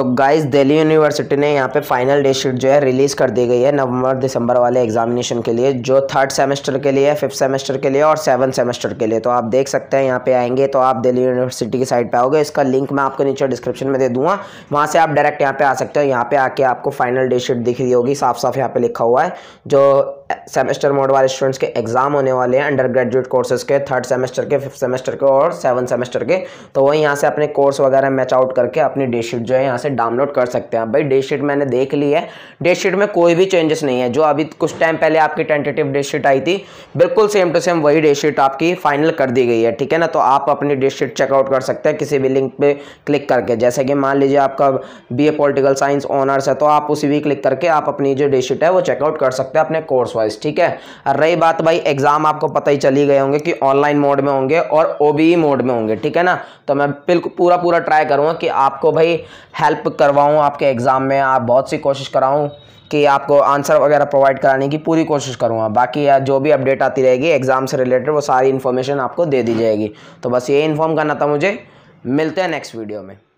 तो guys Delhi university ने यहाँ पे फाइनल डेट शीट जो है रिलीज़ कर दी गई है नवंबर दिसंबर वाले एग्जामिनेशन के लिए जो थर्ड सेमेस्टर के लिए फिफ्थ सेमेस्टर के लिए और सेवन सेमेस्टर के लिए तो आप देख सकते हैं यहाँ पे आएंगे तो आप दिल्ली यूनिवर्सिटी की साइट पे आओगे इसका लिंक मैं आपको नीचे डिस्क्रिप्शन में दे दूँगा वहाँ से आप डायरेक्ट यहाँ पर आ सकते हो यहाँ पर आके आपको फाइनल डेट शीट दिख रही होगी साफ साफ यहाँ पर लिखा हुआ है जो सेमेस्टर मोड वाले स्टूडेंट्स के एग्ज़ाम होने वाले हैं अंडर ग्रेजुएट कोर्सेज के थर्ड सेमेस्टर के फिफ्थ सेमेस्टर के और सेवन सेमेस्टर के तो वही यहाँ से अपने कोर्स वगैरह मैच आउट करके अपनी डे शीट जो है यहाँ से डाउनलोड कर सकते हैं भाई डे शीट मैंने देख ली है डे शीट में कोई भी चेंजेस नहीं है जो अभी कुछ टाइम पहले आपकी टेंटेटिव डे शीट आई थी बिल्कुल सेम टू सेम वही डे शीट आपकी फाइनल कर दी गई है ठीक है ना तो आप अपनी डे शीट चेकआउट कर सकते हैं किसी भी लिंक पर क्लिक करके जैसे कि मान लीजिए आपका B A political science honours है तो आप उसी भी क्लिक करके आप अपनी जो डे शीट है वो चेकआउट कर सकते हैं अपने कोर्स वाइज ठीक है रही बात भाई एग्ज़ाम आपको पता ही चली गए होंगे कि ऑनलाइन मोड में होंगे और ओ मोड में होंगे ठीक है ना तो मैं बिल्कुल पूरा पूरा ट्राई करूँगा कि आपको भाई हेल्प करवाऊँ आपके एग्ज़ाम में आप बहुत सी कोशिश कराऊँ कि आपको आंसर वगैरह प्रोवाइड कराने की पूरी कोशिश करूँगा हाँ, बाकी या जो भी अपडेट आती रहेगी एग्ज़ाम से रिलेटेड वो सारी इन्फॉर्मेशन आपको दे दी जाएगी तो बस ये इन्फॉर्म करना था मुझे मिलते हैं नेक्स्ट वीडियो में